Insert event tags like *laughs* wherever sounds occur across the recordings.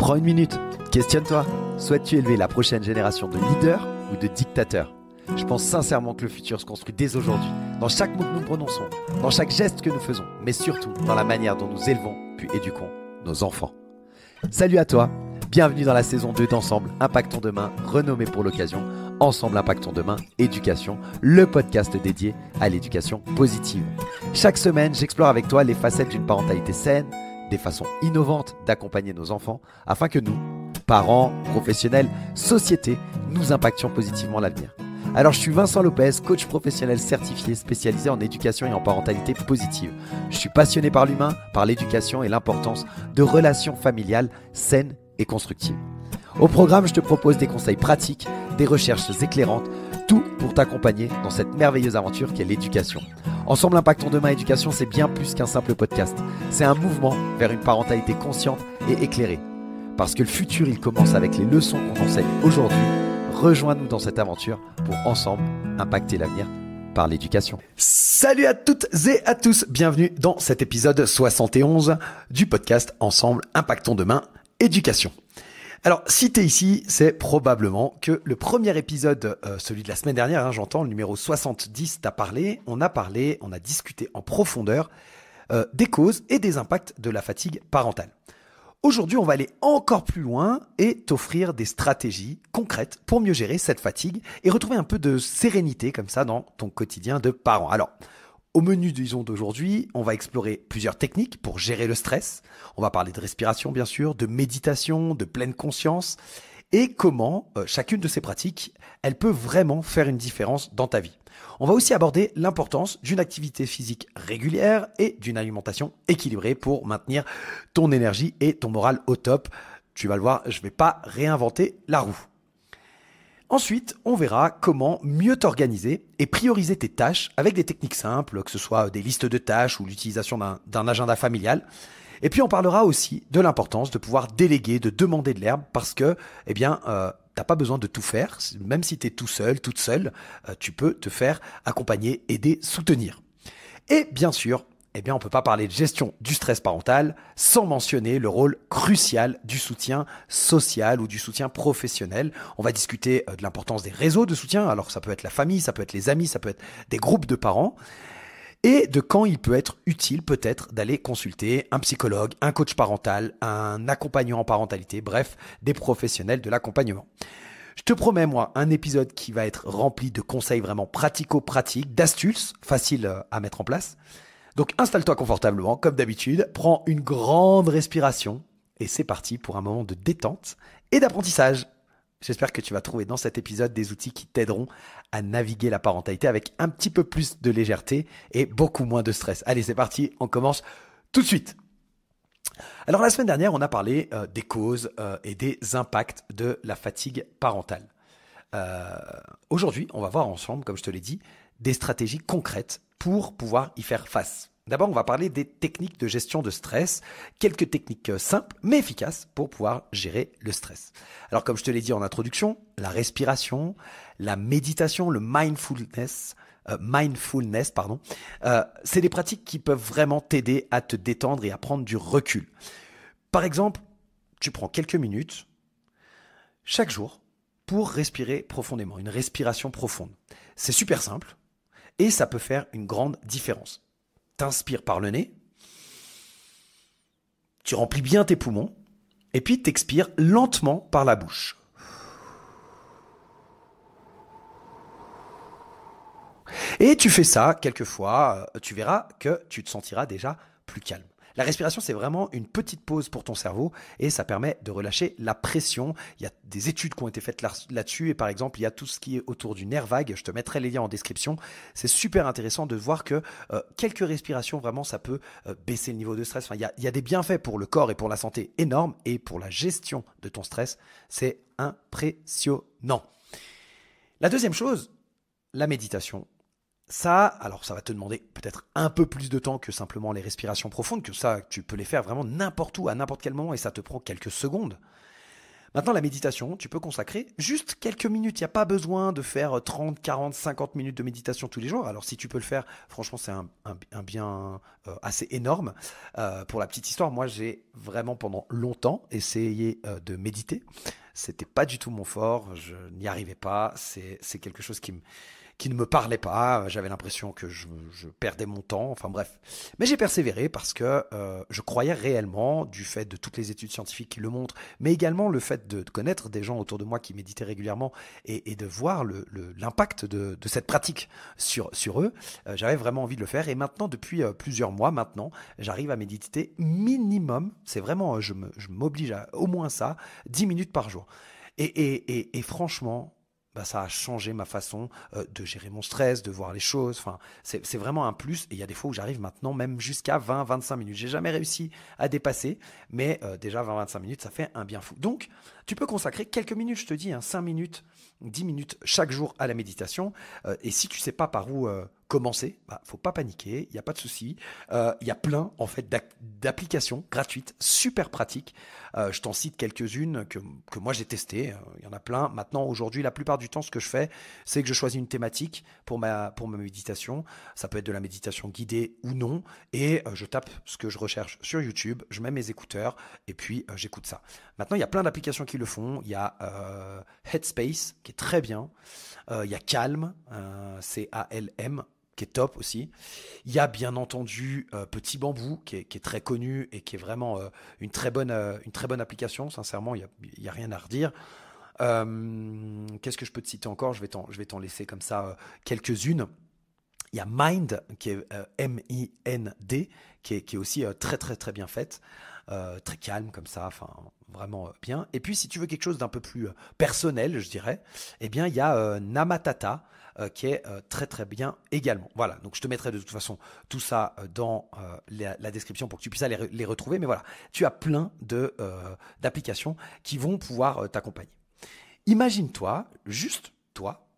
Prends une minute, questionne-toi. Souhaites-tu élever la prochaine génération de leaders ou de dictateurs Je pense sincèrement que le futur se construit dès aujourd'hui, dans chaque mot que nous prononçons, dans chaque geste que nous faisons, mais surtout dans la manière dont nous élevons puis éduquons nos enfants. Salut à toi, bienvenue dans la saison 2 d'Ensemble, Impactons Demain, renommé pour l'occasion, Ensemble Impactons Demain, Éducation, le podcast dédié à l'éducation positive. Chaque semaine, j'explore avec toi les facettes d'une parentalité saine des façons innovantes d'accompagner nos enfants afin que nous, parents, professionnels, sociétés, nous impactions positivement l'avenir. Alors je suis Vincent Lopez, coach professionnel certifié spécialisé en éducation et en parentalité positive. Je suis passionné par l'humain, par l'éducation et l'importance de relations familiales saines et constructives. Au programme, je te propose des conseils pratiques, des recherches éclairantes, tout pour t'accompagner dans cette merveilleuse aventure qu'est l'éducation. Ensemble, Impactons Demain Éducation, c'est bien plus qu'un simple podcast. C'est un mouvement vers une parentalité consciente et éclairée. Parce que le futur, il commence avec les leçons qu'on enseigne aujourd'hui. Rejoins-nous dans cette aventure pour ensemble impacter l'avenir par l'éducation. Salut à toutes et à tous, bienvenue dans cet épisode 71 du podcast Ensemble Impactons Demain Éducation. Alors, si t'es ici, c'est probablement que le premier épisode, euh, celui de la semaine dernière, hein, j'entends, le numéro 70, t'as parlé, on a parlé, on a discuté en profondeur euh, des causes et des impacts de la fatigue parentale. Aujourd'hui, on va aller encore plus loin et t'offrir des stratégies concrètes pour mieux gérer cette fatigue et retrouver un peu de sérénité comme ça dans ton quotidien de parent. Alors, au menu, disons, d'aujourd'hui, on va explorer plusieurs techniques pour gérer le stress. On va parler de respiration, bien sûr, de méditation, de pleine conscience, et comment euh, chacune de ces pratiques, elle peut vraiment faire une différence dans ta vie. On va aussi aborder l'importance d'une activité physique régulière et d'une alimentation équilibrée pour maintenir ton énergie et ton moral au top. Tu vas le voir, je ne vais pas réinventer la roue. Ensuite, on verra comment mieux t'organiser et prioriser tes tâches avec des techniques simples, que ce soit des listes de tâches ou l'utilisation d'un agenda familial. Et puis on parlera aussi de l'importance de pouvoir déléguer, de demander de l'herbe, parce que, eh bien, euh, t'as pas besoin de tout faire, même si tu es tout seul, toute seule, euh, tu peux te faire accompagner, aider, soutenir. Et bien sûr, eh bien, on ne peut pas parler de gestion du stress parental sans mentionner le rôle crucial du soutien social ou du soutien professionnel. On va discuter euh, de l'importance des réseaux de soutien. Alors, ça peut être la famille, ça peut être les amis, ça peut être des groupes de parents. Et de quand il peut être utile, peut-être, d'aller consulter un psychologue, un coach parental, un accompagnant en parentalité, bref, des professionnels de l'accompagnement. Je te promets, moi, un épisode qui va être rempli de conseils vraiment pratico-pratiques, d'astuces faciles euh, à mettre en place. Donc installe-toi confortablement, comme d'habitude, prends une grande respiration et c'est parti pour un moment de détente et d'apprentissage. J'espère que tu vas trouver dans cet épisode des outils qui t'aideront à naviguer la parentalité avec un petit peu plus de légèreté et beaucoup moins de stress. Allez, c'est parti, on commence tout de suite. Alors la semaine dernière, on a parlé euh, des causes euh, et des impacts de la fatigue parentale. Euh, aujourd'hui, on va voir ensemble, comme je te l'ai dit, des stratégies concrètes pour pouvoir y faire face. D'abord, on va parler des techniques de gestion de stress, quelques techniques euh, simples mais efficaces pour pouvoir gérer le stress. Alors comme je te l'ai dit en introduction, la respiration, la méditation, le mindfulness, euh, mindfulness pardon, euh, c'est des pratiques qui peuvent vraiment t'aider à te détendre et à prendre du recul. Par exemple, tu prends quelques minutes chaque jour pour respirer profondément, une respiration profonde. C'est super simple et ça peut faire une grande différence t'inspires par le nez, tu remplis bien tes poumons, et puis t'expires lentement par la bouche. Et tu fais ça quelquefois, euh, tu verras que tu te sentiras déjà plus calme. La respiration, c'est vraiment une petite pause pour ton cerveau et ça permet de relâcher la pression. Il y a des études qui ont été faites là-dessus et par exemple, il y a tout ce qui est autour du nerf vague. Je te mettrai les liens en description. C'est super intéressant de voir que euh, quelques respirations, vraiment, ça peut euh, baisser le niveau de stress. il y, a, il y a des bienfaits pour le corps et pour la santé énormes et pour la gestion de ton stress. C'est impressionnant. La deuxième chose, la méditation. Ça, alors ça va te demander peut-être un peu plus de temps que simplement les respirations profondes, que ça, tu peux les faire vraiment n'importe où, à n'importe quel moment, et ça te prend quelques secondes. Maintenant, la méditation, tu peux consacrer juste quelques minutes. Il n'y a pas besoin de faire 30, 40, 50 minutes de méditation tous les jours. Alors, si tu peux le faire, franchement, c'est un, bien euh, assez énorme. Euh, pour la petite histoire, moi, j'ai vraiment pendant longtemps essayé euh, de méditer. C'était pas du tout mon fort. Je n'y arrivais pas. C'est quelque chose qui me qui ne me parlait pas. J'avais l'impression que je, perdais mon temps. Enfin bref. Mais j'ai persévéré parce que euh, je croyais réellement, du fait de toutes les études scientifiques qui le montrent, mais également le fait de, connaître des gens autour de moi qui méditaient régulièrement et, de voir l'impact le, de, cette pratique sur, sur eux, euh, j'avais vraiment envie de le faire. Et maintenant, depuis euh, plusieurs mois maintenant, j'arrive à méditer minimum. C'est vraiment, je m'oblige à au moins ça, 10 minutes par jour. et, et franchement, bah, ça a changé ma façon euh, de gérer mon stress, de voir les choses. Enfin, c'est vraiment un plus. Et il y a des fois où j'arrive maintenant même jusqu'à 20-25 minutes. J'ai jamais réussi à dépasser, mais euh, déjà 20-25 minutes, ça fait un bien fou. Donc, tu peux consacrer quelques minutes, je te dis, 5 hein, minutes, 10 minutes chaque jour à la méditation. Euh, et si tu sais pas par où commencer, il bah, faut pas paniquer, il n'y a pas de souci. Euh, il y a plein en fait d'applications gratuites, super pratiques. Euh, je t'en cite quelques-unes que, moi j'ai testées. Euh, il y en a plein. Maintenant, aujourd'hui, la plupart du temps, ce que je fais, c'est que je choisis une thématique pour ma, pour ma méditation. Ça peut être de la méditation guidée ou non. Et je tape ce que je recherche sur YouTube, je mets mes écouteurs et puis j'écoute ça. Maintenant, il y a plein d'applications qui le font. Il y a Headspace qui est très bien. Il y a Calm, C-A-L-M qui est top aussi. Il y a bien entendu euh, Petit Bambou, qui est, très connu et qui est vraiment euh, une, très bonne, euh, une très bonne application. Sincèrement, il n'y a, rien à redire. Qu'est-ce que je peux te citer encore Je vais t'en laisser comme ça quelques-unes. Il y a Mind, qui est M-I-N-D, qui est, aussi très très très bien faite. très calme comme ça, enfin vraiment bien. Et puis si tu veux quelque chose d'un peu plus personnel, je dirais, eh bien il y a Namatata euh, qui est euh, très très bien également. Voilà, donc je te mettrai de toute façon tout ça euh, dans la, description pour que tu puisses les retrouver. Mais voilà, tu as plein de d'applications qui vont pouvoir t'accompagner. Imagine-toi, juste toi,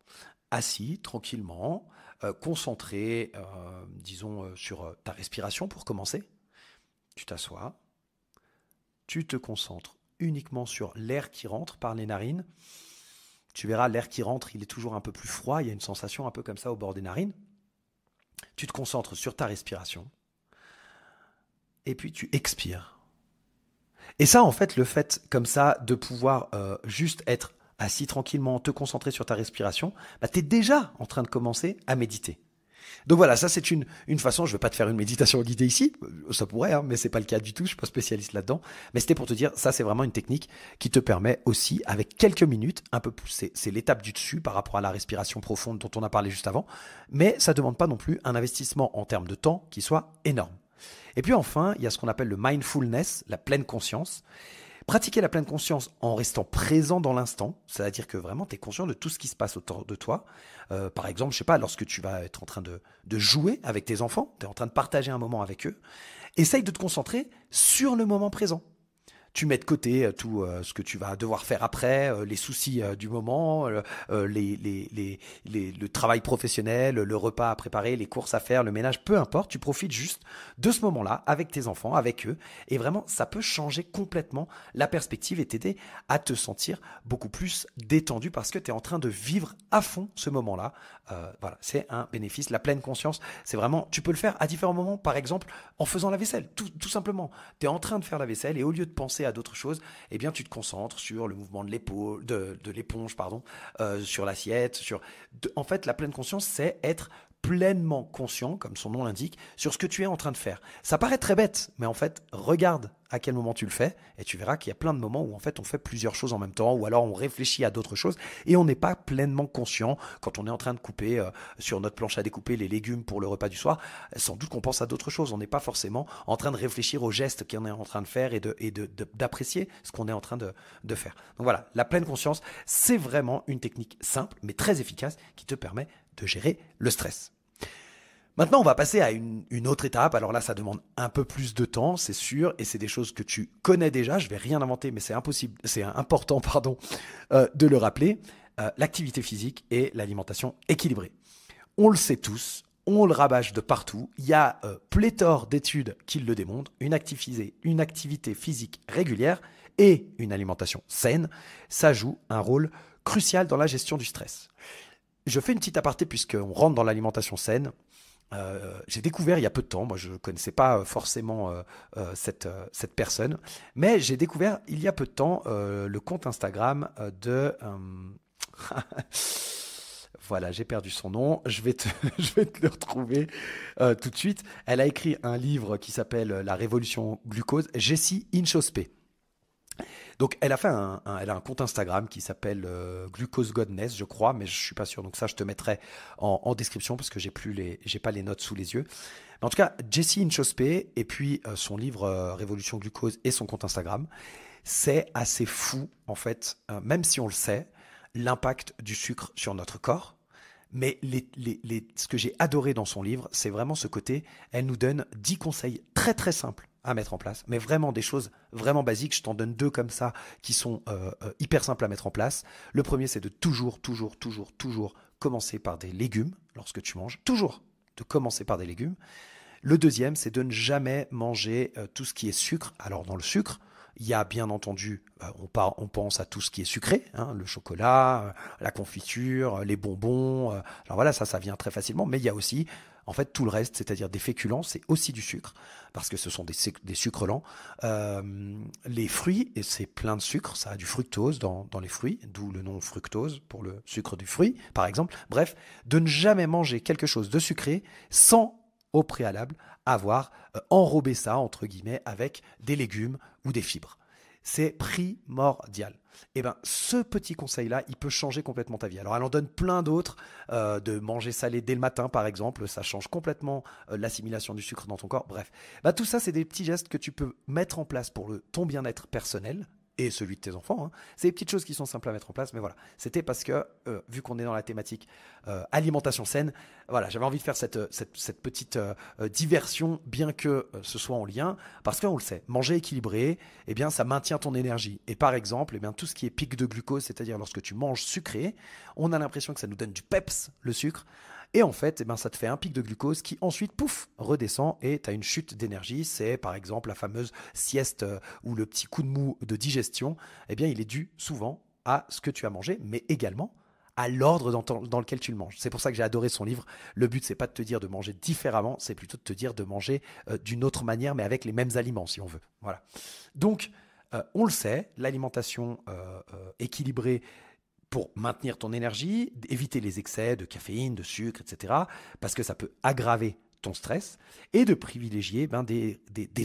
assis tranquillement, concentré, disons, sur ta respiration pour commencer. Tu t'assois, tu te concentres uniquement sur l'air qui rentre par les narines tu verras, l'air qui rentre, il est toujours un peu plus froid, il y a une sensation un peu comme ça au bord des narines. Tu te concentres sur ta respiration, et puis tu expires. Et ça, en fait, le fait comme ça de pouvoir euh, juste être assis tranquillement, te concentrer sur ta respiration, bah, tu es déjà en train de commencer à méditer. Donc voilà, ça c'est une, une façon, je ne vais pas te faire une méditation guidée ici, euh, ça pourrait, hein, mais c'est pas le cas du tout, je ne suis pas spécialiste là-dedans, mais c'était pour te dire, ça c'est vraiment une technique qui te permet aussi, avec quelques minutes, un peu plus. c'est l'étape du dessus par rapport à la respiration profonde dont on a parlé juste avant, mais ça demande pas non plus un investissement en termes de temps qui soit énorme. Et puis enfin, il y a ce qu'on appelle le mindfulness, la pleine conscience. Pratiquer la pleine conscience en restant présent dans l'instant, c'est-à-dire que vraiment tu es conscient de tout ce qui se passe autour de toi. Euh, par exemple, je sais pas, lorsque tu vas être en train de, de jouer avec tes enfants, tu es en train de partager un moment avec eux, essaye de te concentrer sur le moment présent tu mets de côté euh, tout euh, ce que tu vas devoir faire après, euh, les soucis du moment, le travail professionnel, le repas à préparer, les courses à faire, le ménage, peu importe, tu profites juste de ce moment-là avec tes enfants, avec eux, et vraiment ça peut changer complètement la perspective et t'aider à te sentir beaucoup plus détendu parce que tu es en train de vivre à fond ce moment-là. voilà, c'est un bénéfice, la pleine conscience, c'est vraiment, tu peux le faire à différents moments, par exemple en faisant la vaisselle, tout, tout simplement. Tu es en train de faire la vaisselle et au lieu de penser à d'autres choses, eh bien tu te concentres sur le mouvement de l'épaule, de, l'éponge, pardon, euh, sur l'assiette, sur. en fait, la pleine conscience, c'est être pleinement conscient, comme son nom l'indique, sur ce que tu es en train de faire. Ça paraît très bête, mais en fait, regarde à quel moment tu le fais, et tu verras qu'il y a plein de moments où en fait on fait plusieurs choses en même temps, ou alors on réfléchit à d'autres choses, et on n'est pas pleinement conscient quand on est en train de couper euh, sur notre planche à découper les légumes pour le repas du soir. Sans doute qu'on pense à d'autres choses, on n'est pas forcément en train de réfléchir aux gestes qu'on est en train de faire et d'apprécier de, et ce qu'on est en train de, de faire. Donc voilà, la pleine conscience, c'est vraiment une technique simple, mais très efficace, qui te permet de gérer le stress. Maintenant, on va passer à une, autre étape. Alors là, ça demande un peu plus de temps, c'est sûr, et c'est des choses que tu connais déjà. Je vais rien inventer, mais c'est impossible, c'est important, *laughs* pardon, euh, de le rappeler. Euh, l'activité physique et l'alimentation équilibrée. On le sait tous, on le rabâche de partout. Il y a euh, pléthore d'études qui le démontrent. Une, une activité physique régulière et une alimentation saine, ça joue un rôle crucial dans la gestion du stress je fais une petite aparté puisqu'on rentre dans l'alimentation saine. Euh, j'ai découvert il y a peu de temps, moi je ne connaissais pas euh, forcément euh, cette, cette, personne, mais j'ai découvert il y a peu de temps le compte Instagram de... *laughs* voilà, j'ai perdu son nom, je vais te, *laughs* vais te le retrouver tout de suite. Elle a écrit un livre qui s'appelle La Révolution Glucose, Jessie Inchospé. Donc elle a fait un, elle a un compte Instagram qui s'appelle euh, Glucose Godness, je crois, mais je suis pas sûr. Donc ça, je te mettrai en, description parce que j'ai plus les, j'ai pas les notes sous les yeux. en tout cas, Jessie Inchospé et puis euh, son livre euh, Révolution Glucose et son compte Instagram, c'est assez fou en fait, même si on le sait, l'impact du sucre sur notre corps. Mais ce que j'ai adoré dans son livre, c'est vraiment ce côté, elle nous donne 10 conseils très très simples à mettre en place, mais vraiment des choses vraiment basiques. Je t'en donne deux comme ça qui sont euh, euh, hyper simples à mettre en place. Le premier, c'est de toujours, toujours, toujours, toujours commencer par des légumes lorsque tu manges. Toujours de commencer par des légumes. Le deuxième, c'est de ne jamais manger euh, tout ce qui est sucre. Alors dans le sucre, il y a bien entendu, bah, on, part, on, pense à tout ce qui est sucré, hein, le chocolat, la confiture, les bonbons. Alors voilà, ça, ça vient très facilement. Mais il y a aussi en fait, tout le reste, c'est-à-dire des féculents, c'est aussi du sucre, parce que ce sont des, des sucres lents. Euh, les fruits, et c'est plein de sucre, ça a du fructose dans les fruits, d'où le nom fructose pour le sucre du fruit, par exemple. Bref, de ne jamais manger quelque chose de sucré sans au préalable avoir euh, enrobé ça, entre guillemets, avec des légumes ou des fibres c'est primordial. Et eh ben, ce petit conseil-là, il peut changer complètement ta vie. Alors, elle en donne plein d'autres, euh, de manger salé dès le matin, par exemple, ça change complètement euh, l'assimilation du sucre dans ton corps. Bref, bah, tout ça, c'est des petits gestes que tu peux mettre en place pour le, ton bien-être personnel et celui de tes enfants. Hein. C'est des petites choses qui sont simples à mettre en place, mais voilà. C'était parce que, euh, vu qu'on est dans la thématique euh, alimentation saine, voilà, j'avais envie de faire cette, euh, cette, petite diversion, bien que ce soit en lien, parce qu'on le sait, manger équilibré, eh bien, ça maintient ton énergie. Et par exemple, eh bien, tout ce qui est pic de glucose, c'est-à-dire lorsque tu manges sucré, on a l'impression que ça nous donne du peps, le sucre, et en fait, eh ben, ça te fait un pic de glucose qui ensuite, pouf, redescend et tu as une chute d'énergie. C'est par exemple la fameuse sieste euh, ou le petit coup de mou de digestion. Eh bien, il est dû souvent à ce que tu as mangé, mais également à l'ordre dans, lequel tu le manges. C'est pour ça que j'ai adoré son livre. Le but, c'est pas de te dire de manger différemment, c'est plutôt de te dire de manger euh, d'une autre manière, mais avec les mêmes aliments, si on veut. Voilà. Donc, euh, on le sait, l'alimentation équilibrée, pour maintenir ton énergie, éviter les excès de caféine, de sucre, etc., parce que ça peut aggraver ton stress, et de privilégier ben, des,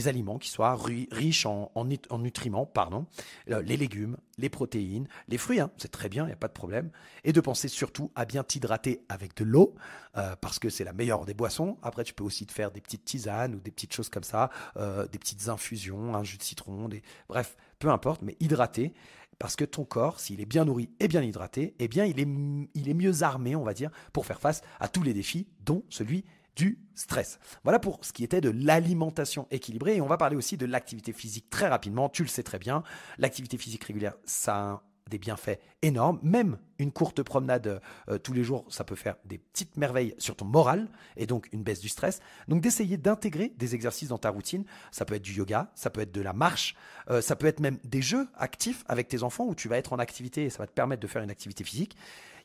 aliments qui soient riches en, en, nutriments, pardon, euh, les légumes, les protéines, les fruits, hein, c'est très bien, il n'y a pas de problème, et de penser surtout à bien t'hydrater avec de l'eau, euh, parce que c'est la meilleure des boissons. Après, tu peux aussi te faire des petites tisanes ou des petites choses comme ça, euh, des petites infusions, un jus de citron, bref, peu importe, mais hydrater, parce que ton corps, s'il est bien nourri et bien hydraté, eh bien, il est, il est mieux armé, on va dire, pour faire face à tous les défis, dont celui du stress. Voilà pour ce qui était de l'alimentation équilibrée et on va parler aussi de l'activité physique très rapidement, tu le sais très bien, l'activité physique régulière ça des bienfaits énormes. Même une courte promenade euh, tous les jours, ça peut faire des petites merveilles sur ton moral et donc une baisse du stress. Donc d'essayer d'intégrer des exercices dans ta routine. Ça peut être du yoga, ça peut être de la marche, euh, ça peut être même des jeux actifs avec tes enfants où tu vas être en activité et ça va te permettre de faire une activité physique.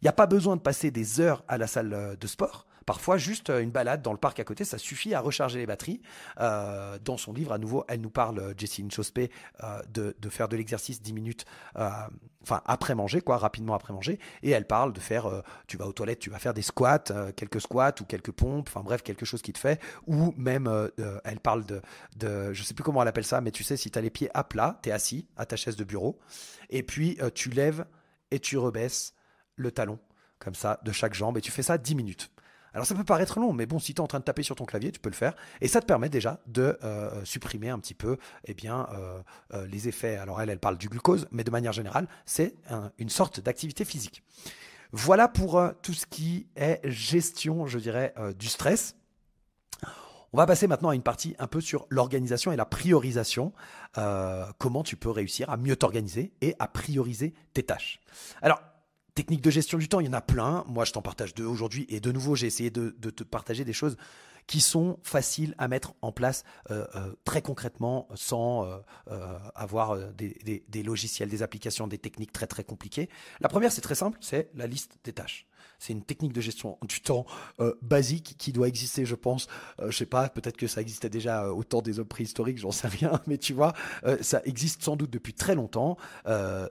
Il n'y a pas besoin de passer des heures à la salle euh, de sport. Parfois, juste euh, une balade dans le parc à côté, ça suffit à recharger les batteries. Euh, dans son livre, à nouveau, elle nous parle, euh, Jessine Chospé, de, faire de l'exercice 10 minutes, enfin après manger, quoi, rapidement après manger. Et elle parle de faire, tu vas aux toilettes, tu vas faire des squats, quelques squats ou quelques pompes, enfin bref, quelque chose qui te fait. Ou même, elle parle de, je je sais plus comment elle appelle ça, mais tu sais, si tu as les pieds à plat, tu es assis à ta chaise de bureau, et puis tu lèves et tu rebaisses le talon comme ça de chaque jambe et tu fais ça 10 minutes. Alors ça peut paraître long, mais bon, si tu es en train de taper sur ton clavier, tu peux le faire. Et ça te permet déjà de euh, euh, supprimer un petit peu eh bien, euh, les effets. Alors elle, elle parle du glucose, mais de manière générale, c'est une sorte d'activité physique. Voilà pour tout ce qui est gestion, je dirais, du stress. On va passer maintenant à une partie un peu sur l'organisation et la priorisation. comment tu peux réussir à mieux t'organiser et à prioriser tes tâches. Alors, Techniques de gestion du temps, il y en a plein. Moi, je t'en partage deux aujourd'hui. Et de nouveau, j'ai essayé de, de, te partager des choses qui sont faciles à mettre en place euh, euh, très concrètement sans euh, avoir des, logiciels, des applications, des techniques très très compliquées. La première, c'est très simple, c'est la liste des tâches. C'est une technique de gestion du temps basique qui doit exister, je pense. je sais pas, peut-être que ça existait déjà au temps des hommes préhistoriques, j'en sais rien, *laughs* mais tu vois, ça existe sans doute depuis très longtemps.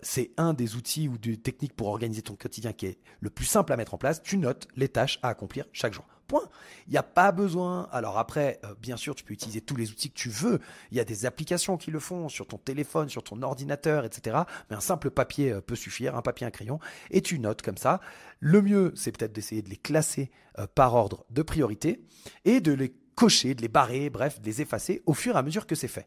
c'est un des outils ou des techniques pour organiser ton quotidien qui est le plus simple à mettre en place. Tu notes les tâches à accomplir chaque jour. Point. Il n'y a pas besoin. Alors après, euh, bien sûr, tu peux utiliser tous les outils que tu veux. Il y a des applications qui le font sur ton téléphone, sur ton ordinateur, etc. Mais un simple papier euh, peut suffire, un papier, un crayon, et tu notes comme ça. Le mieux, c'est peut-être d'essayer de les classer euh, par ordre de priorité et de les cocher, de les barrer, bref, de les effacer au fur et à mesure que c'est fait.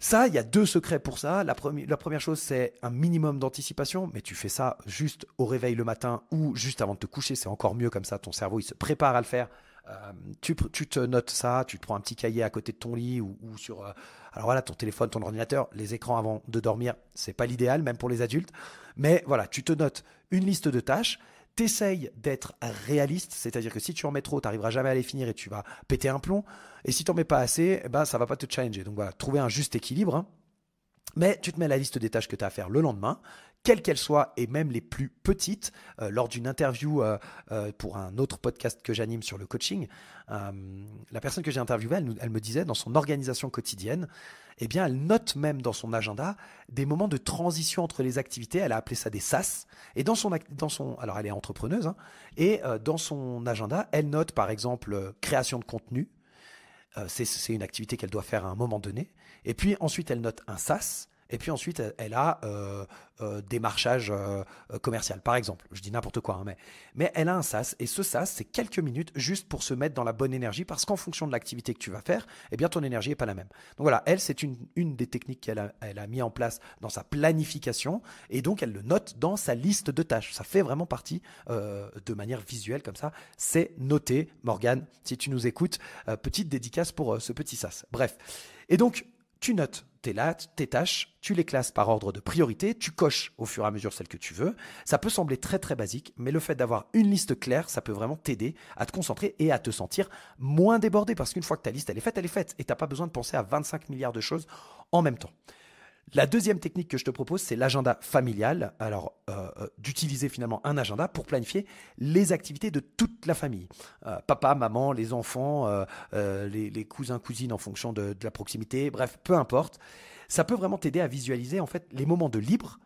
Ça, il y a deux secrets pour ça. La, première chose, c'est un minimum d'anticipation, mais tu fais ça juste au réveil le matin ou juste avant de te coucher, c'est encore mieux comme ça, ton cerveau, il se prépare à le faire. Euh, tu, te notes ça, tu prends un petit cahier à côté de ton lit ou, sur euh, alors voilà ton téléphone, ton ordinateur, les écrans avant de dormir, c'est pas l'idéal même pour les adultes, mais voilà tu te notes une liste de tâches t'essayes d'être réaliste, c'est-à-dire que si tu en mets trop, tu n'arriveras jamais à les finir et tu vas péter un plomb. Et si tu n'en mets pas assez, eh ben, ça va pas te challenger. Donc voilà, trouver un juste équilibre. Hein. Mais tu te mets la liste des tâches que tu as à faire le lendemain, quelles qu'elles soient, et même les plus petites. Euh, lors d'une interview euh, euh, pour un autre podcast que j'anime sur le coaching, la personne que j'ai interviewée, elle, me disait dans son organisation quotidienne, eh bien, elle note même dans son agenda des moments de transition entre les activités. Elle a appelé ça des SAS. Et dans son, dans son, alors elle est entrepreneuse, hein, et dans son agenda, elle note par exemple création de contenu, euh, c'est une activité qu'elle doit faire à un moment donné. Et puis ensuite, elle note un SAS et puis ensuite, elle a euh, euh, des marchages euh, commerciaux, par exemple. Je dis n'importe quoi, hein, mais, mais elle a un SAS. Et ce SAS, c'est quelques minutes juste pour se mettre dans la bonne énergie, parce qu'en fonction de l'activité que tu vas faire, eh bien, ton énergie n'est pas la même. Donc voilà, elle, c'est une, une des techniques qu'elle a, elle a mis en place dans sa planification. Et donc, elle le note dans sa liste de tâches. Ça fait vraiment partie de manière visuelle, comme ça. C'est noté. Morgane, si tu nous écoutes, petite dédicace pour ce petit SAS. Bref. Et donc, tu notes tes lattes, tes tâches, tu les classes par ordre de priorité, tu coches au fur et à mesure celles que tu veux. Ça peut sembler très très basique, mais le fait d'avoir une liste claire, ça peut vraiment t'aider à te concentrer et à te sentir moins débordé parce qu'une fois que ta liste elle est faite, elle est faite et t'as pas besoin de penser à 25 milliards de choses en même temps. La deuxième technique que je te propose, c'est l'agenda familial. Alors, euh, euh, d'utiliser finalement un agenda pour planifier les activités de toute la famille. Euh, papa, maman, les enfants, les, cousins, cousines en fonction de, de, la proximité, bref, peu importe. Ça peut vraiment t'aider à visualiser en fait les moments de libre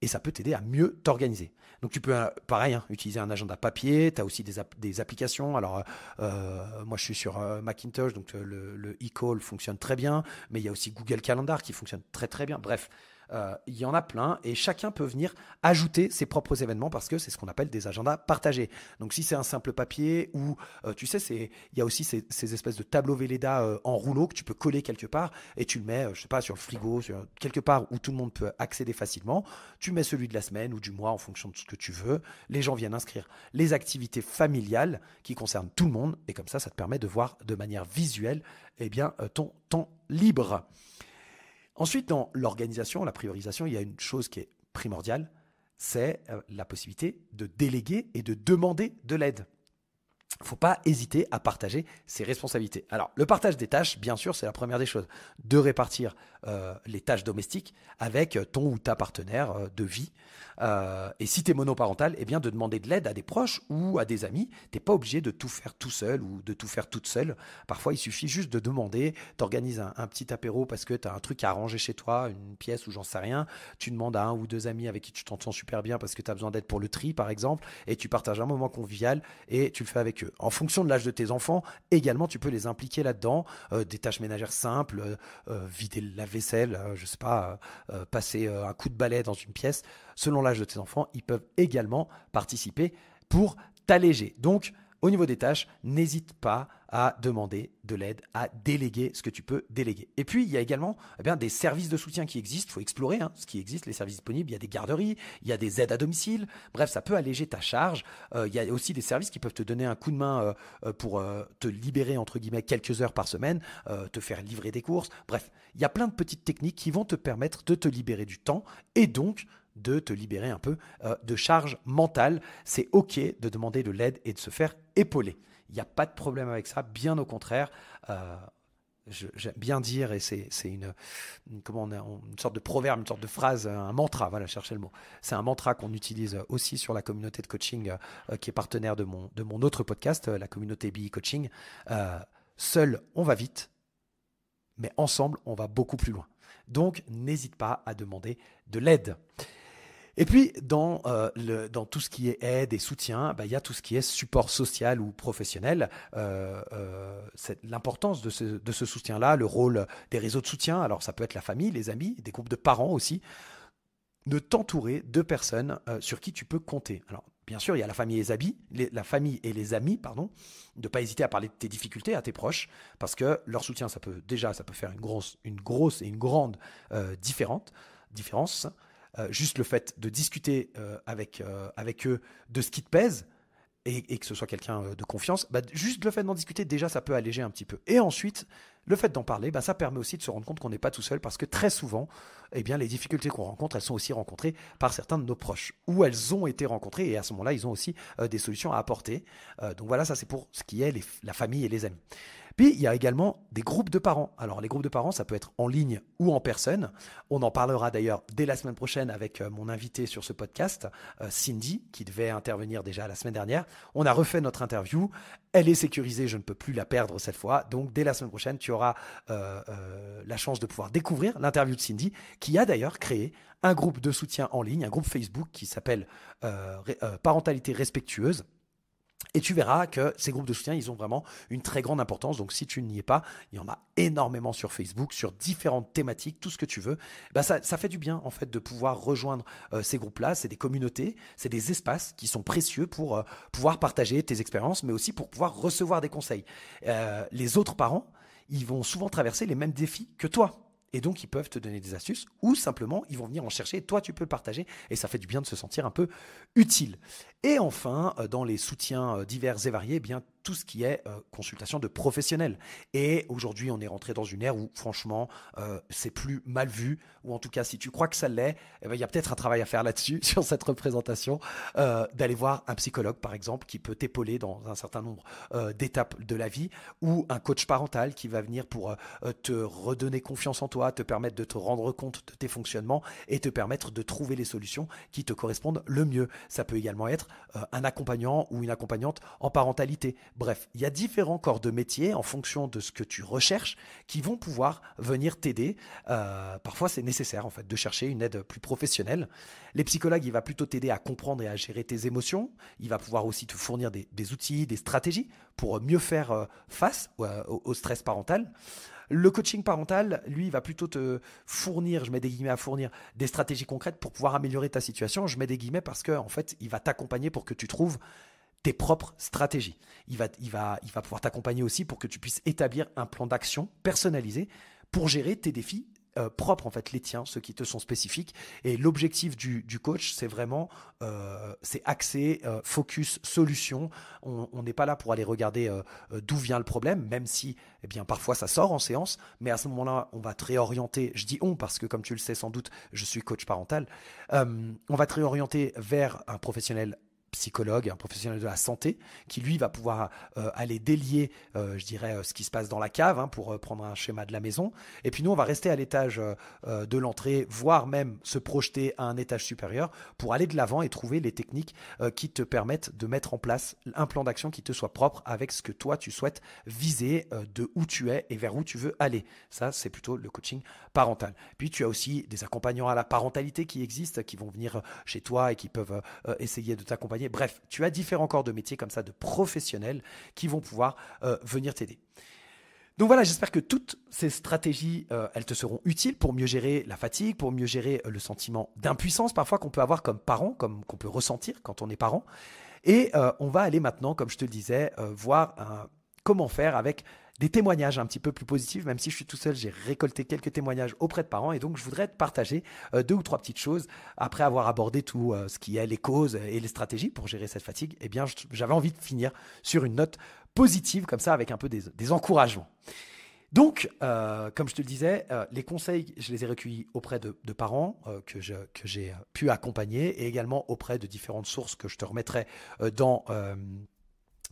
et ça peut t'aider à mieux t'organiser. Donc tu peux, euh, pareil, hein, utiliser un agenda papier, tu as aussi des, applications. Alors euh, euh, moi je suis sur Macintosh, donc le, le e-call fonctionne très bien, mais il y a aussi Google Calendar qui fonctionne très très bien. Bref, euh, il y en a plein et chacun peut venir ajouter ses propres événements parce que c'est ce qu'on appelle des agendas partagés. Donc si c'est un simple papier ou euh, tu sais, il y a aussi ces, espèces de tableaux Velleda euh, en rouleau que tu peux coller quelque part et tu le mets, je sais pas, sur le frigo, sur, quelque part où tout le monde peut accéder facilement. Tu mets celui de la semaine ou du mois en fonction de ce que tu veux. Les gens viennent inscrire les activités familiales qui concernent tout le monde et comme ça, ça te permet de voir de manière visuelle eh bien, ton temps libre. Ensuite, dans l'organisation, la priorisation, il y a une chose qui est primordiale, c'est euh, la possibilité de déléguer et de demander de l'aide faut pas hésiter à partager ses responsabilités. Alors, le partage des tâches, bien sûr, c'est la première des choses. De répartir euh, les tâches domestiques avec euh, ton ou ta partenaire euh, de vie. et si tu es monoparental, eh bien, de demander de l'aide à des proches ou à des amis. tu T'es pas obligé de tout faire tout seul ou de tout faire toute seule. Parfois, il suffit juste de demander. tu un, un petit apéro parce que tu as un truc à ranger chez toi, une pièce ou j'en sais rien. Tu demandes à un ou deux amis avec qui tu t'entends super bien parce que tu as besoin d'aide pour le tri, par exemple. Et tu partages un moment convivial et tu le fais avec en fonction de l'âge de tes enfants, également, tu peux les impliquer là-dedans. Euh, des tâches ménagères simples, euh, euh, vider la vaisselle, je sais pas, passer un coup de balai dans une pièce. Selon l'âge de tes enfants, ils peuvent également participer pour t'alléger. Donc, au niveau des tâches, n'hésite pas à demander de l'aide, à déléguer ce que tu peux déléguer. Et puis, il y a également eh bien, des services de soutien qui existent, il faut explorer hein, ce qui existe, les services disponibles, il y a des garderies, il y a des aides à domicile, bref, ça peut alléger ta charge. Euh, il y a aussi des services qui peuvent te donner un coup de main euh, euh, pour te libérer, entre guillemets, quelques heures par semaine, te faire livrer des courses, bref, il y a plein de petites techniques qui vont te permettre de te libérer du temps et donc de te libérer un peu euh, de charge mentale. C'est OK de demander de l'aide et de se faire épauler. Il n'y a pas de problème avec ça, bien au contraire. Euh, j'aime bien dire, et c'est une, une sorte de proverbe, une sorte de phrase, un mantra, voilà, cherchez le mot. C'est un mantra qu'on utilise aussi sur la communauté de coaching euh, qui est partenaire de mon, de mon autre podcast, la communauté BI e Coaching. seul, on va vite, mais ensemble, on va beaucoup plus loin. Donc, n'hésite pas à demander de l'aide. Et puis, euh, dans, tout ce qui est aide et soutien, bah, il y a tout ce qui est support social ou professionnel. Euh, euh, l'importance de ce, soutien-là, le rôle des réseaux de soutien, alors ça peut être la famille, les amis, des groupes de parents aussi, de t'entourer de personnes sur qui tu peux compter. Alors, bien sûr, il y a la famille et les, amis, la famille et les amis, pardon, de pas hésiter à parler de tes difficultés à tes proches, parce que leur soutien, ça peut déjà, ça peut faire une grosse, une grosse et une grande différence. Euh, juste le fait de discuter euh, avec, euh, avec eux de ce qui te pèse, et, que ce soit quelqu'un de confiance, bah, juste le fait d'en discuter, déjà, ça peut alléger un petit peu. Et ensuite, le fait d'en parler, bah, ça permet aussi de se rendre compte qu'on n'est pas tout seul, parce que très souvent, eh bien, les difficultés qu'on rencontre, elles sont aussi rencontrées par certains de nos proches, ou elles ont été rencontrées, et à ce moment-là, ils ont aussi des solutions à apporter. donc voilà, ça c'est pour ce qui est la famille et les amis. Puis il y a également des groupes de parents. Alors les groupes de parents, ça peut être en ligne ou en personne. On en parlera d'ailleurs dès la semaine prochaine avec euh, mon invité sur ce podcast, euh, Cindy, qui devait intervenir déjà la semaine dernière. On a refait notre interview. Elle est sécurisée, je ne peux plus la perdre cette fois. Donc dès la semaine prochaine, tu auras euh, la chance de pouvoir découvrir l'interview de Cindy, qui a d'ailleurs créé un groupe de soutien en ligne, un groupe Facebook qui s'appelle Parentalité respectueuse et tu verras que ces groupes de soutien, ils ont vraiment une très grande importance. Donc si tu n'y es pas, il y en a énormément sur Facebook, sur différentes thématiques, tout ce que tu veux. Bah, ça, fait du bien en fait de pouvoir rejoindre euh, ces groupes-là. C'est des communautés, c'est des espaces qui sont précieux pour euh, pouvoir partager tes expériences, mais aussi pour pouvoir recevoir des conseils. Euh, les autres parents, ils vont souvent traverser les mêmes défis que toi. Et donc, ils peuvent te donner des astuces ou simplement, ils vont venir en chercher. Toi, tu peux le partager et ça fait du bien de se sentir un peu utile. Et enfin, euh, dans les soutiens euh, divers et variés, eh bien tout ce qui est euh, consultation de professionnels. Et aujourd'hui, on est rentré dans une ère où, franchement, c'est plus mal vu, ou en tout cas, si tu crois que ça l'est, eh ben, il y a peut-être un travail à faire là-dessus, *laughs* sur cette représentation, d'aller voir un psychologue, par exemple, qui peut t'épauler dans un certain nombre d'étapes de la vie, ou un coach parental qui va venir pour te redonner confiance en toi, te permettre de te rendre compte de tes fonctionnements et te permettre de trouver les solutions qui te correspondent le mieux. Ça peut également être euh, un accompagnant ou une accompagnante en parentalité. Bref, il y a différents corps de métiers en fonction de ce que tu recherches qui vont pouvoir venir t'aider. Euh, parfois, c'est nécessaire en fait de chercher une aide plus professionnelle. Les psychologues, il va plutôt t'aider à comprendre et à gérer tes émotions. Il va pouvoir aussi te fournir des, outils, des stratégies pour mieux faire euh, face au stress parental. Le coaching parental, lui, il va plutôt te fournir, je mets des guillemets à fournir, des stratégies concrètes pour pouvoir améliorer ta situation. Je mets des guillemets parce que en fait, il va t'accompagner pour que tu trouves tes propres stratégies. Il va, il va, il va pouvoir t'accompagner aussi pour que tu puisses établir un plan d'action personnalisé pour gérer tes défis euh, propres, en fait, les tiens, ceux qui te sont spécifiques. Et l'objectif du, coach, c'est vraiment, euh, c'est axé, euh, focus, solution. On n'est pas là pour aller regarder d'où vient le problème, même si, eh bien, parfois ça sort en séance, mais à ce moment-là, on va te réorienter, je dis on parce que, comme tu le sais sans doute, je suis coach parental, on va te réorienter vers un professionnel psychologue, un professionnel de la santé, qui lui va pouvoir euh, aller délier, euh, je dirais, euh, ce qui se passe dans la cave, hein, pour prendre un schéma de la maison. Et puis nous, on va rester à l'étage de l'entrée, voire même se projeter à un étage supérieur, pour aller de l'avant et trouver les techniques qui te permettent de mettre en place un plan d'action qui te soit propre avec ce que toi, tu souhaites viser de où tu es et vers où tu veux aller. Ça, c'est plutôt le coaching parental. Puis tu as aussi des accompagnants à la parentalité qui existent, qui vont venir chez toi et qui peuvent essayer de t'accompagner Bref, tu as différents corps de métiers comme ça, de professionnels qui vont pouvoir euh, venir t'aider. Donc voilà, j'espère que toutes ces stratégies, euh, elles te seront utiles pour mieux gérer la fatigue, pour mieux gérer euh, le sentiment d'impuissance parfois qu'on peut avoir comme parent, comme qu'on peut ressentir quand on est parent. Et on va aller maintenant, comme je te le disais, voir comment faire avec des témoignages un petit peu plus positifs, même si je suis tout seul, j'ai récolté quelques témoignages auprès de parents et donc je voudrais te partager euh, deux ou trois petites choses après avoir abordé tout euh, ce qui est les causes et les stratégies pour gérer cette fatigue. Eh bien, j'avais envie de finir sur une note positive comme ça avec un peu des, encouragements. Donc, euh, comme je te le disais, les conseils, je les ai recueillis auprès de, parents que, que j'ai pu accompagner et également auprès de différentes sources que je te remettrai dans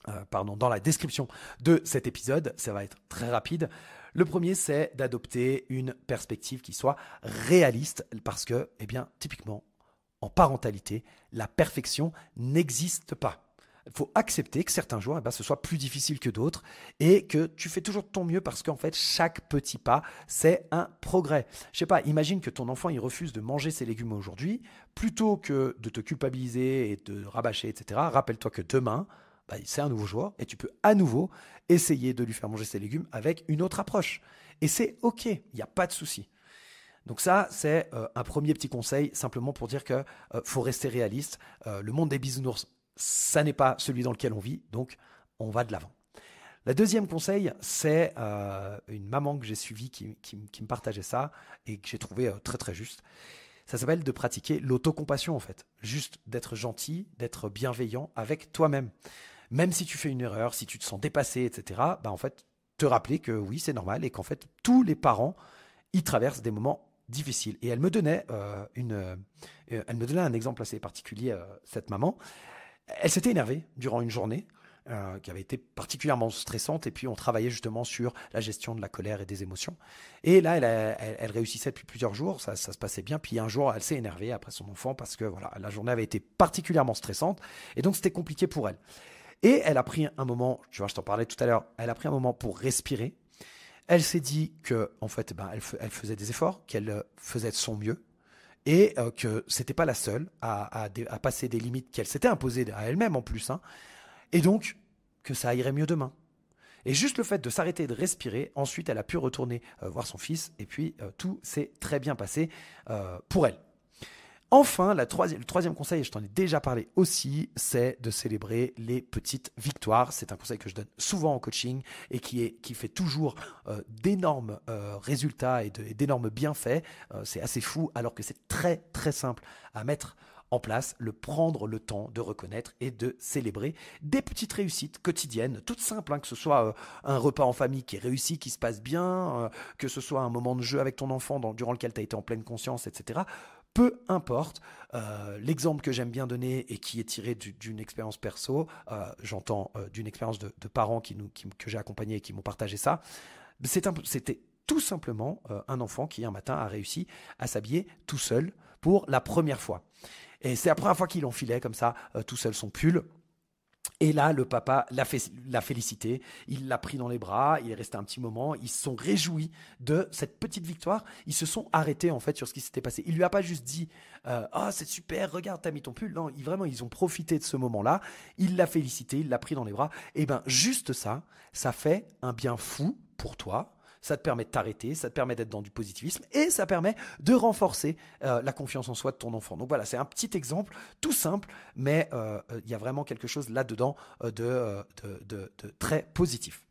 euh, pardon, dans la description de cet épisode. Ça va être très rapide. Le premier, c'est d'adopter une perspective qui soit réaliste parce que, eh bien, typiquement, en parentalité, la perfection n'existe pas. Il faut accepter que certains jours, eh bien, ce soit plus difficile que d'autres et que tu fais toujours ton mieux parce qu'en fait, chaque petit pas, c'est un progrès. Je sais pas, imagine que ton enfant, il refuse de manger ses légumes aujourd'hui. Plutôt que de te culpabiliser et de rabâcher, etc., rappelle-toi que demain, bah, c'est un nouveau joueur et tu peux à nouveau essayer de lui faire manger ses légumes avec une autre approche. Et c'est OK, il n'y a pas de souci. Donc ça, c'est euh, un premier petit conseil, simplement pour dire qu'il euh, faut rester réaliste. Euh, le monde des bisounours, ça n'est pas celui dans lequel on vit, donc on va de l'avant. Le deuxième conseil, c'est une maman que j'ai suivie qui, qui, me partageait ça et que j'ai trouvé très très juste. Ça s'appelle de pratiquer l'autocompassion en fait. Juste d'être gentil, d'être bienveillant avec toi-même même si tu fais une erreur, si tu te sens dépassé, etc., bah, en fait, te rappeler que oui, c'est normal et qu'en fait, tous les parents, ils traversent des moments difficiles. Et elle me donnait, euh, une, euh, elle me donnait un exemple assez particulier, euh, cette maman. Elle s'était énervée durant une journée qui avait été particulièrement stressante et puis on travaillait justement sur la gestion de la colère et des émotions. Et là, elle, réussissait depuis plusieurs jours, ça, ça, se passait bien. Puis un jour, elle s'est énervée après son enfant parce que voilà, la journée avait été particulièrement stressante et donc c'était compliqué pour elle. Et elle a pris un moment, tu vois, je t'en parlais tout à l'heure, elle a pris un moment pour respirer. Elle s'est dit que, en fait, ben, elle, faisait des efforts, qu'elle euh, faisait de son mieux, et que euh, que c'était pas la seule à, passer des limites qu'elle s'était imposées à elle-même en plus, hein. et donc que ça irait mieux demain. Et juste le fait de s'arrêter de respirer, ensuite elle a pu retourner euh, voir son fils, et puis tout s'est très bien passé pour elle. Enfin, le troisième conseil, et je t'en ai déjà parlé aussi, c'est de célébrer les petites victoires. C'est un conseil que je donne souvent en coaching et qui, fait toujours euh, d'énormes euh, résultats et d'énormes bienfaits. Euh, c'est assez fou, alors que c'est très très simple à mettre en place, le prendre le temps de reconnaître et de célébrer des petites réussites quotidiennes, toutes simples, hein, que ce soit un repas en famille qui est réussi, qui se passe bien, que ce soit un moment de jeu avec ton enfant durant lequel tu as été en pleine conscience, etc peu importe. Euh, l'exemple que j'aime bien donner et qui est tiré d'une expérience perso, euh, j'entends euh, d'une expérience de, parents que j'ai accompagnés et qui m'ont partagé ça, c'était tout simplement un enfant qui un matin a réussi à s'habiller tout seul pour la première fois. Et c'est la première fois qu'il enfilait comme ça tout seul son pull. Et là, le papa l'a, félicité, il l'a pris dans les bras, il est resté un petit moment, ils se sont réjouis de cette petite victoire, ils se sont arrêtés en fait sur ce qui s'était passé. Il lui a pas juste dit Ah, oh, c'est super, regarde, t'as mis ton pull. Non, vraiment, ils ont profité de ce moment-là, il l'a félicité, il l'a pris dans les bras. Et bien, juste ça, ça fait un bien fou pour toi, ça te permet de t'arrêter, ça te permet d'être dans du positivisme et ça permet de renforcer euh, la confiance en soi de ton enfant. Donc voilà, c'est un petit exemple tout simple, mais euh, euh, il y a vraiment quelque chose là-dedans de, très positif.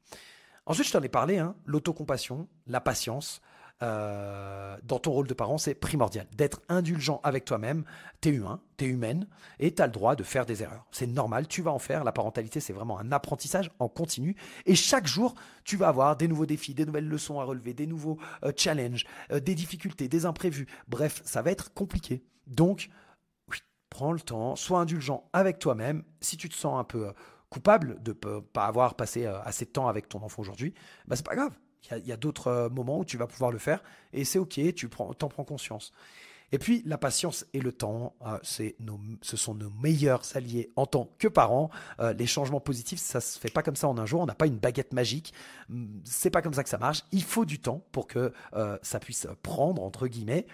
Ensuite, je t'en ai parlé, hein, l'autocompassion, la patience, euh, dans ton rôle de parent, c'est primordial. D'être indulgent avec toi-même, t'es humain, t'es humaine, et t'as le droit de faire des erreurs. C'est normal, tu vas en faire. La parentalité, c'est vraiment un apprentissage en continu. Et chaque jour, tu vas avoir des nouveaux défis, des nouvelles leçons à relever, des nouveaux euh, challenges, euh, des difficultés, des imprévus. Bref, ça va être compliqué. Donc, prends le temps, sois indulgent avec toi-même. Si tu te sens un peu coupable de ne pas avoir passé assez de temps avec ton enfant aujourd'hui, bah c'est pas grave. Il y a, d'autres euh, moments où tu vas pouvoir le faire et c'est ok, tu prends, t'en prends conscience. Et puis la patience et le temps, euh, ce sont nos meilleurs alliés en tant que parents. Euh, les changements positifs, ça se fait pas comme ça en un jour. On n'a pas une baguette magique. Hmm, c'est pas comme ça que ça marche. Il faut du temps pour que ça puisse prendre entre guillemets.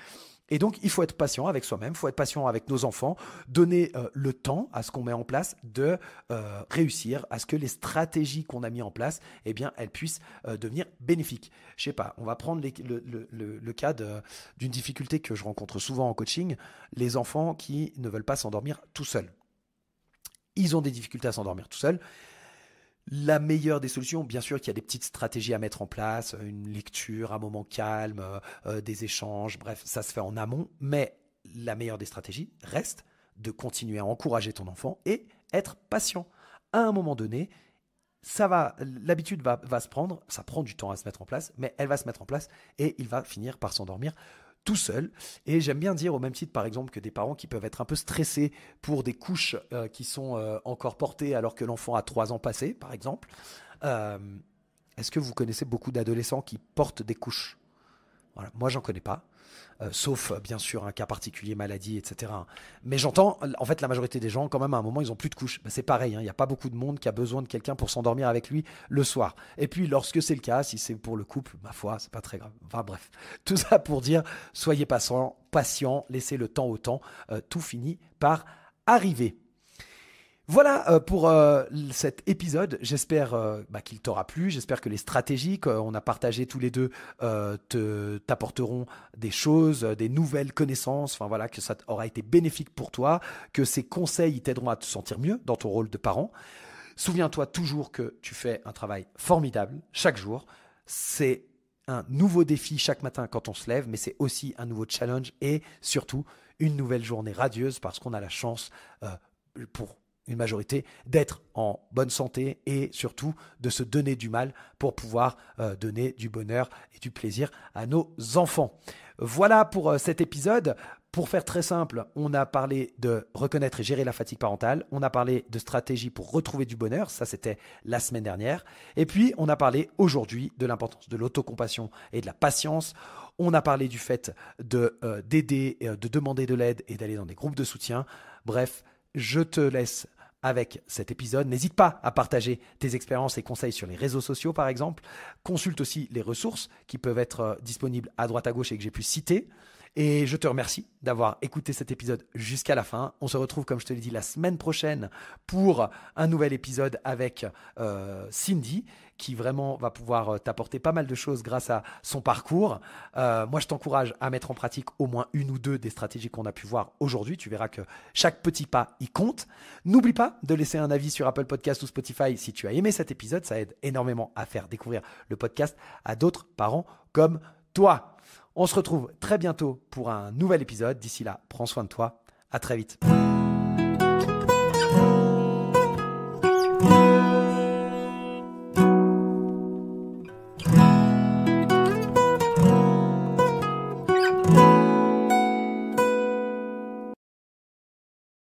Et donc, il faut être patient avec soi-même, il faut être patient avec nos enfants, donner euh, le temps à ce qu'on met en place de euh, réussir, à ce que les stratégies qu'on a mises en place, eh bien, elles puissent euh, devenir bénéfiques. Je sais pas, on va prendre le, cas d'une difficulté que je rencontre souvent en coaching, les enfants qui ne veulent pas s'endormir tout seuls. Ils ont des difficultés à s'endormir tout seuls la meilleure des solutions, bien sûr qu'il y a des petites stratégies à mettre en place, euh, une lecture, un moment calme, euh, euh, des échanges, bref, ça se fait en amont, mais la meilleure des stratégies reste de continuer à encourager ton enfant et être patient. À un moment donné, ça va, l'habitude va se prendre, ça prend du temps à se mettre en place, mais elle va se mettre en place et il va finir par s'endormir tout seul. Et j'aime bien dire, au même titre par exemple que des parents qui peuvent être un peu stressés pour des couches euh, qui sont euh, encore portées alors que l'enfant a trois ans passé par exemple. Euh, est-ce que vous connaissez beaucoup d'adolescents qui portent des couches voilà. Moi, j'en connais pas. Euh, sauf euh, bien sûr un cas particulier, maladie, etc. Mais j'entends, en fait, la majorité des gens, quand même, à un moment, ils ont plus de couches. Bah, c'est pareil, hein. il n'y a pas beaucoup de monde qui a besoin de quelqu'un pour s'endormir avec lui le soir. Et puis, lorsque c'est le cas, si c'est pour le couple, ma foi, c'est pas très grave. Enfin, bref, *laughs* tout ça pour dire, soyez patient, patient, laissez le temps au temps. Euh, tout finit par arriver. Voilà euh, pour euh, cet épisode. J'espère euh, bah, qu'il t'aura plu. J'espère que les stratégies qu'on a partagées tous les deux te, t'apporteront des choses, des nouvelles connaissances. Enfin voilà, que ça aura été bénéfique pour toi, que ces conseils t'aideront à te sentir mieux dans ton rôle de parent. Souviens-toi toujours que tu fais un travail formidable chaque jour. C'est un nouveau défi chaque matin quand on se lève, mais c'est aussi un nouveau challenge et surtout une nouvelle journée radieuse parce qu'on a la chance pour une majorité, d'être en bonne santé et surtout de se donner du mal pour pouvoir euh, donner du bonheur et du plaisir à nos enfants. Voilà pour euh, cet épisode. Pour faire très simple, on a parlé de reconnaître et gérer la fatigue parentale, on a parlé de stratégie pour retrouver du bonheur, ça c'était la semaine dernière, et puis on a parlé aujourd'hui de l'importance de l'autocompassion et de la patience, on a parlé du fait de euh, d'aider, de demander de l'aide et d'aller dans des groupes de soutien. Bref, je te laisse avec cet épisode. N'hésite pas à partager tes expériences et conseils sur les réseaux sociaux, par exemple. Consulte aussi les ressources qui peuvent être euh, disponibles à droite à gauche et que j'ai pu citer. Et je te remercie d'avoir écouté cet épisode jusqu'à la fin. On se retrouve, comme je te l'ai dit, la semaine prochaine pour un nouvel épisode avec euh, Cindy, qui vraiment va pouvoir euh, t'apporter pas mal de choses grâce à son parcours. Euh, moi, je t'encourage à mettre en pratique au moins une ou deux des stratégies qu'on a pu voir aujourd'hui. Tu verras que chaque petit pas y compte. N'oublie pas de laisser un avis sur Apple Podcast ou Spotify si tu as aimé cet épisode. Ça aide énormément à faire découvrir le podcast à d'autres parents comme toi. On se retrouve très bientôt pour un nouvel épisode. D'ici là, prends soin de toi. À très vite.